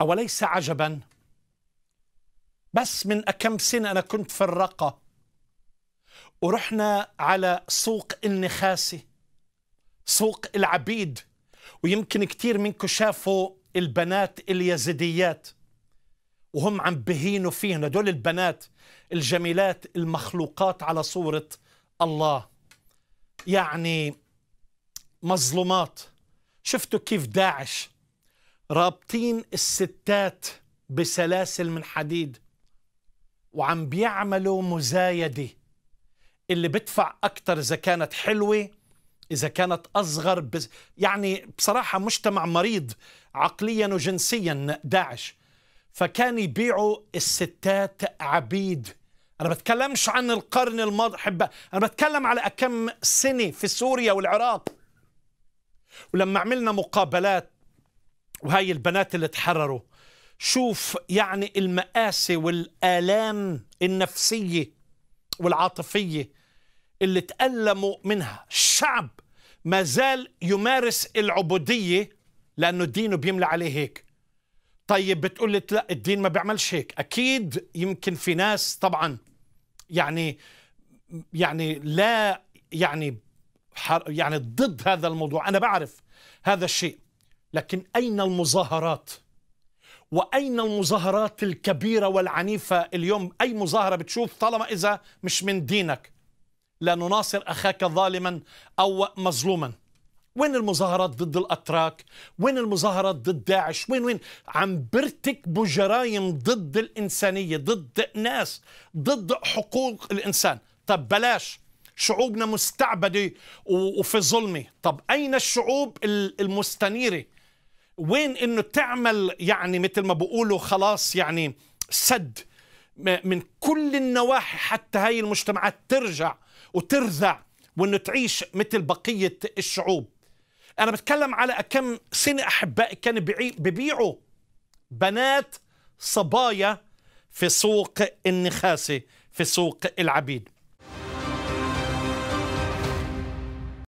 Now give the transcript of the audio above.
أوليس عجبا بس من أكم سنة أنا كنت في الرقة ورحنا على سوق النخاسي سوق العبيد ويمكن كتير منكم شافوا البنات اليزيديات وهم عم بهينوا فيهن هدول البنات الجميلات المخلوقات على صورة الله يعني مظلومات شفتوا كيف داعش رابطين الستات بسلاسل من حديد وعم بيعملوا مزايدة اللي بدفع أكتر إذا كانت حلوة إذا كانت أصغر بز... يعني بصراحة مجتمع مريض عقليا وجنسيا داعش فكان يبيعوا الستات عبيد أنا بتكلمش عن القرن الماضي حبة أنا بتكلم على كم سنة في سوريا والعراق ولما عملنا مقابلات وهاي البنات اللي تحرروا شوف يعني المآسي والآلام النفسية والعاطفية اللي تألموا منها الشعب ما زال يمارس العبودية لأنه الدين بيملى عليه هيك طيب بتقول لي لا الدين ما بيعملش هيك أكيد يمكن في ناس طبعا يعني يعني لا يعني يعني ضد هذا الموضوع أنا بعرف هذا الشيء لكن أين المظاهرات؟ وأين المظاهرات الكبيرة والعنيفة اليوم أي مظاهرة بتشوف طالما إذا مش من دينك لا نناصر أخاك ظالما أو مظلوما وين المظاهرات ضد الأتراك وين المظاهرات ضد داعش وين وين عم برتكبوا جرائم ضد الإنسانية ضد ناس ضد حقوق الإنسان طب بلاش شعوبنا مستعبدة وفي ظلمة طب أين الشعوب المستنيرة وين انه تعمل يعني مثل ما بقولوا خلاص يعني سد من كل النواحي حتى هاي المجتمعات ترجع وترزع وانه تعيش مثل بقيه الشعوب انا بتكلم على كم سنه احبائي كانوا بيبيعوا بنات صبايا في سوق النخاسه في سوق العبيد